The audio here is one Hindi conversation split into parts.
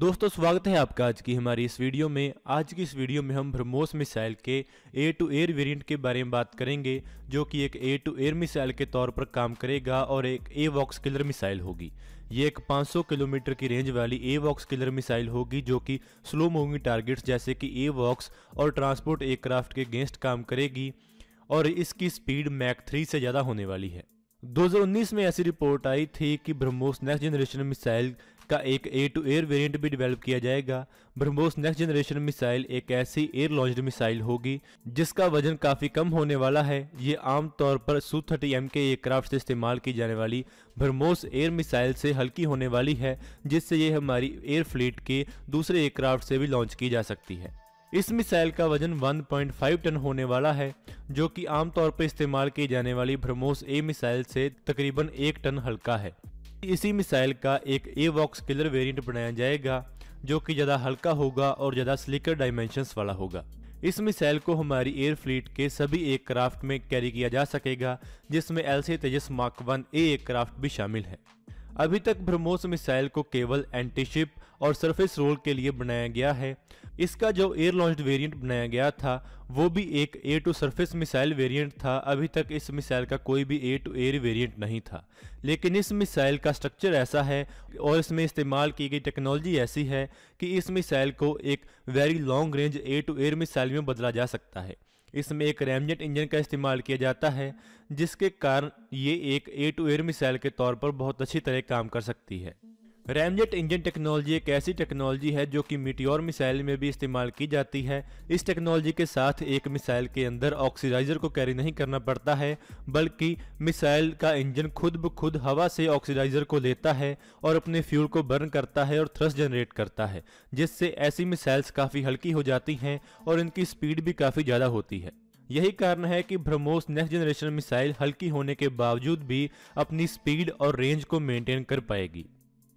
दोस्तों स्वागत है आपका आज की हमारी इस वीडियो में आज की इस वीडियो में हम ब्रह्मोस मिसाइल के ए टू एयर वेरिएंट के बारे में बात करेंगे जो कि एक ए टू एयर मिसाइल के तौर पर काम करेगा और एक ए वॉक्स किलर मिसाइल होगी ये एक 500 किलोमीटर की रेंज वाली ए वॉक्स किलर मिसाइल होगी जो कि स्लो मूविंग टारगेट्स जैसे कि ए वॉक्स और ट्रांसपोर्ट एयरक्राफ्ट के अगेंस्ट काम करेगी और इसकी स्पीड मैक थ्री से ज़्यादा होने वाली है 2019 में ऐसी रिपोर्ट आई थी कि ब्रह्मोस नेक्स्ट जनरेशन मिसाइल का एक एयर टू एयर वेरिएंट भी डेवलप किया जाएगा ब्रह्मोस नेक्स्ट जनरेशन मिसाइल एक ऐसी एयर लॉन्च्ड मिसाइल होगी जिसका वजन काफ़ी कम होने वाला है ये आमतौर पर सू थर्टी एम के एयरक्राफ्ट से इस्तेमाल की जाने वाली ब्रह्मोस एयर मिसाइल से हल्की होने वाली है जिससे ये हमारी एयर फ्लीट के दूसरे एयरक्राफ्ट से भी लॉन्च की जा सकती है इस मिसाइल का वजन 1.5 टन होने वाला है जो कि आमतौर पर इस्तेमाल की जाने वाली ब्रह्मोस ए मिसाइल से तकरीबन एक टन हल्का है इसी मिसाइल का एक ए वॉक्स किलर वेरिएंट बनाया जाएगा जो कि ज़्यादा हल्का होगा और ज़्यादा स्लिकर डायमेंशंस वाला होगा इस मिसाइल को हमारी एयर फ्लीट के सभी एयरक्राफ्ट में कैरी किया जा सकेगा जिसमें L Tejas mark one A aircraft भी शामिल है अभी तक ब्रह्मोस मिसाइल को केवल एंटीशिप और सरफेस रोल के लिए बनाया गया है इसका जो एयर लॉन्च वेरिएंट बनाया गया था वो भी एक air to surface missile variant था अभी तक इस मिसाइल का कोई भी एयर टू एयर वेरिएंट नहीं था लेकिन इस मिसाइल का स्ट्रक्चर ऐसा है और इसमें इस्तेमाल की गई टेक्नोलॉजी ऐसी है कि इस मिसाइल को एक very long range air to air missile में बदला जा सकता है इसमें एक रैमजेट इंजन का इस्तेमाल किया जाता है जिसके कारण ये एक ए टू एयर मिसाइल के तौर पर बहुत अच्छी तरह काम कर सकती है रैमजेट इंजन टेक्नोलॉजी एक ऐसी टेक्नोलॉजी है जो कि मिट्योर मिसाइल में भी इस्तेमाल की जाती है इस टेक्नोलॉजी के साथ एक मिसाइल के अंदर ऑक्सीडाइजर को कैरी नहीं करना पड़ता है बल्कि मिसाइल का इंजन खुद ब खुद हवा से ऑक्सीडाइजर को लेता है और अपने फ्यूल को बर्न करता है और थ्रस्ट जनरेट करता है जिससे ऐसी मिसाइल्स काफ़ी हल्की हो जाती हैं और इनकी स्पीड भी काफ़ी ज़्यादा होती है यही कारण है कि ब्रह्मोस नेक्स्ट जनरेशन मिसाइल हल्की होने के बावजूद भी अपनी स्पीड और रेंज को मेंटेन कर पाएगी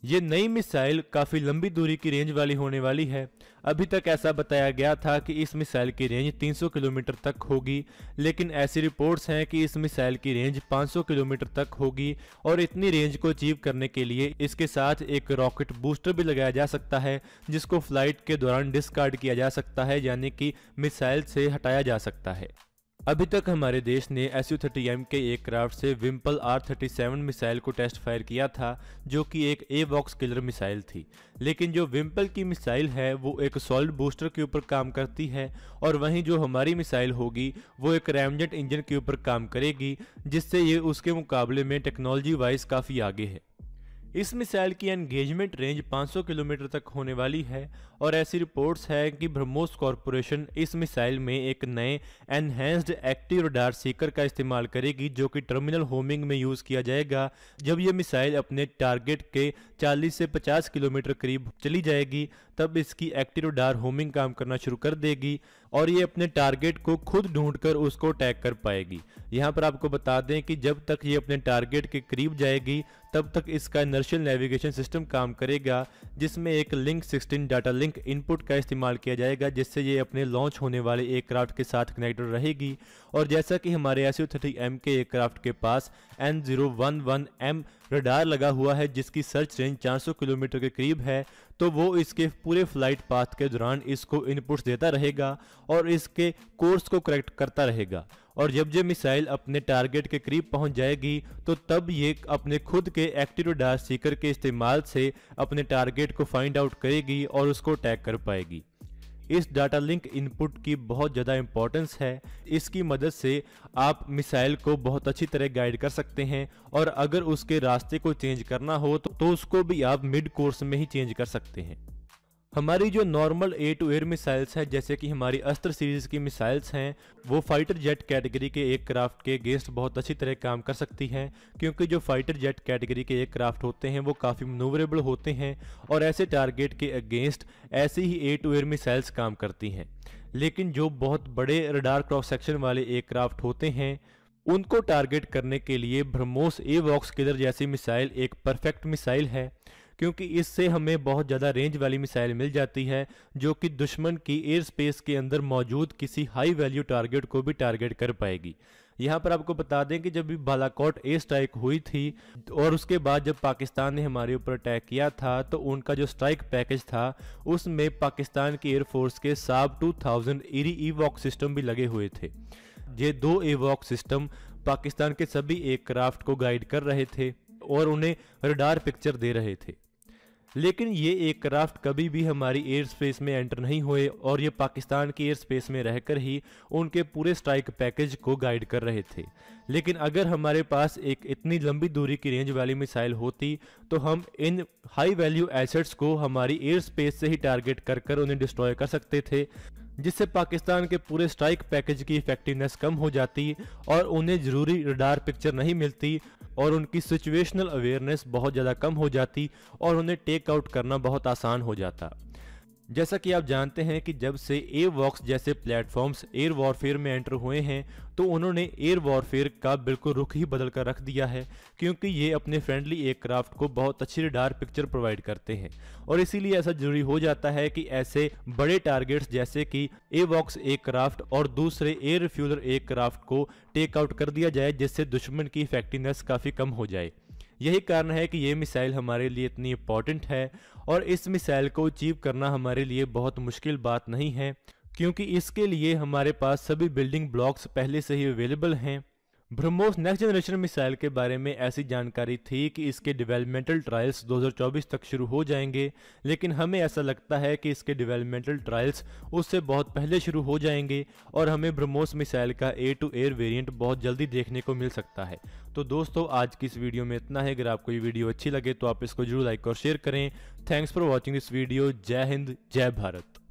ये नई मिसाइल काफ़ी लंबी दूरी की रेंज वाली होने वाली है अभी तक ऐसा बताया गया था कि इस मिसाइल की रेंज 300 किलोमीटर तक होगी लेकिन ऐसी रिपोर्ट्स हैं कि इस मिसाइल की रेंज 500 किलोमीटर तक होगी और इतनी रेंज को अचीव करने के लिए इसके साथ एक रॉकेट बूस्टर भी लगाया जा सकता है जिसको फ्लाइट के दौरान डिस्कार्ड किया जा सकता है यानी कि मिसाइल से हटाया जा सकता है अभी तक हमारे देश ने एस यू थर्टी एम के एयरक्राफ्ट से Vympel R thirty seven missile को टेस्ट फायर किया था जो कि एक ए बॉक्स किलर मिसाइल थी लेकिन जो विम्पल की मिसाइल है वो एक सॉल्ट बूस्टर के ऊपर काम करती है और वहीं जो हमारी मिसाइल होगी वो एक रैमजेट इंजन के ऊपर काम करेगी जिससे ये उसके मुकाबले में टेक्नोलॉजी वाइज काफ़ी आगे है इस मिसाइल की एंगेजमेंट रेंज 500 किलोमीटर तक होने वाली है और ऐसी रिपोर्ट्स है कि ब्रह्मोस कॉरपोरेशन इस मिसाइल में एक नए एनहेंस्ड एक्टिव रडार सीकर का इस्तेमाल करेगी जो कि टर्मिनल होमिंग में यूज़ किया जाएगा जब यह मिसाइल अपने टारगेट के 40 से 50 किलोमीटर करीब चली जाएगी तब इसकी एक्टिव रडार होमिंग काम करना शुरू कर देगी और ये अपने टारगेट को खुद ढूंढकर उसको अटैक कर पाएगी यहाँ पर आपको बता दें कि जब तक ये अपने टारगेट के करीब जाएगी तब तक इसका इनर्शियल नेविगेशन सिस्टम काम करेगा जिसमें एक लिंक 16 डाटा लिंक इनपुट का इस्तेमाल किया जाएगा जिससे ये अपने लॉन्च होने वाले एयरक्राफ्ट के साथ कनेक्टेड रहेगी और जैसा कि हमारे एस यू थर्टी एम के एयरक्राफ्ट के पास N zero one one M radar लगा हुआ है जिसकी सर्च रेंज 400 किलोमीटर के करीब है तो वो इसके पूरे फ्लाइट पाथ के दौरान इसको इनपुट्स देता रहेगा और इसके कोर्स को करेक्ट करता रहेगा और जब ये मिसाइल अपने टारगेट के करीब पहुंच जाएगी तो तब ये अपने खुद के एक्टिव डार सीकर के इस्तेमाल से अपने टारगेट को फाइंड आउट करेगी और उसको अटैक कर पाएगी इस डाटा लिंक इनपुट की बहुत ज़्यादा इम्पोर्टेंस है इसकी मदद से आप मिसाइल को बहुत अच्छी तरह गाइड कर सकते हैं और अगर उसके रास्ते को चेंज करना हो तो, तो उसको भी आप मिड कोर्स में ही चेंज कर सकते हैं हमारी जो normal A to air missiles हैं जैसे कि हमारी अस्त्र सीरीज की मिसाइल्स हैं वो फाइटर जेट कैटेगरी के एयरक्राफ्ट के गेस्ट बहुत अच्छी तरह काम कर सकती हैं क्योंकि जो फाइटर जेट कैटेगरी के एयरक्राफ्ट होते हैं वो काफ़ी मनोवरेबल होते हैं और ऐसे टारगेट के अगेंस्ट ऐसी ही ए टू एयर मिसाइल्स काम करती हैं लेकिन जो बहुत बड़े रडार क्रॉस सेक्शन वाले एयरक्राफ्ट होते हैं उनको टारगेट करने के लिए ब्रह्मोस ए वॉक्स किलर जैसी मिसाइल एक परफेक्ट मिसाइल है क्योंकि इससे हमें बहुत ज़्यादा रेंज वाली मिसाइल मिल जाती है जो कि दुश्मन की एयर स्पेस के अंदर मौजूद किसी हाई वैल्यू टारगेट को भी टारगेट कर पाएगी यहाँ पर आपको बता दें कि जब भी बालाकोट एयर स्ट्राइक हुई थी और उसके बाद जब पाकिस्तान ने हमारे ऊपर अटैक किया था तो उनका जो स्ट्राइक पैकेज था उसमें पाकिस्तान की एयरफोर्स के साब 2000 इरी ईवॉक सिस्टम भी लगे हुए थे ये दो वॉक सिस्टम पाकिस्तान के सभी एयरक्राफ्ट को गाइड कर रहे थे और उन्हें रडार पिक्चर दे रहे थे लेकिन ये एयरक्राफ्ट कभी भी हमारी एयर स्पेस में एंटर नहीं हुए और ये पाकिस्तान की एयर स्पेस में रहकर ही उनके पूरे स्ट्राइक पैकेज को गाइड कर रहे थे लेकिन अगर हमारे पास एक इतनी लंबी दूरी की रेंज वाली मिसाइल होती तो हम इन हाई वैल्यू एसेट्स को हमारी एयर स्पेस से ही टारगेट कर कर उन्हें डिस्ट्रॉय कर सकते थे जिससे पाकिस्तान के पूरे स्ट्राइक पैकेज की इफेक्टिवनेस कम हो जाती और उन्हें जरूरी रडार पिक्चर नहीं मिलती और उनकी सिचुएशनल अवेयरनेस बहुत ज़्यादा कम हो जाती और उन्हें टेक आउट करना बहुत आसान हो जाता जैसा कि आप जानते हैं कि जब से ए वॉक्स जैसे प्लेटफॉर्म्स एयर वॉरफेयर में एंटर हुए हैं तो उन्होंने एयर वॉरफेयर का बिल्कुल रुख ही बदल कर रख दिया है क्योंकि ये अपने फ्रेंडली एयरक्राफ्ट को बहुत अच्छी डार्क पिक्चर प्रोवाइड करते हैं और इसीलिए ऐसा जरूरी हो जाता है कि ऐसे बड़े टारगेट्स जैसे कि ए वॉक्स एयरक्राफ्ट और दूसरे एयर रिफ्यूलर एयरक्राफ्ट को टेकआउट कर दिया जाए जिससे दुश्मन की इफेक्टिवनेस काफ़ी कम हो जाए यही कारण है कि ये मिसाइल हमारे लिए इतनी इंपॉर्टेंट है और इस मिसाइल को अचीव करना हमारे लिए बहुत मुश्किल बात नहीं है क्योंकि इसके लिए हमारे पास सभी बिल्डिंग ब्लॉक्स पहले से ही अवेलेबल हैं ब्रह्मोस नेक्स्ट जनरेशन मिसाइल के बारे में ऐसी जानकारी थी कि इसके डेवलपमेंटल ट्रायल्स 2024 तक शुरू हो जाएंगे लेकिन हमें ऐसा लगता है कि इसके डेवलपमेंटल ट्रायल्स उससे बहुत पहले शुरू हो जाएंगे और हमें ब्रह्मोस मिसाइल का ए टू एयर वेरिएंट बहुत जल्दी देखने को मिल सकता है तो दोस्तों आज की इस वीडियो में इतना है अगर आपको ये वीडियो अच्छी लगे तो आप इसको जरूर लाइक और शेयर करें thanks for watching this video जय हिंद जय भारत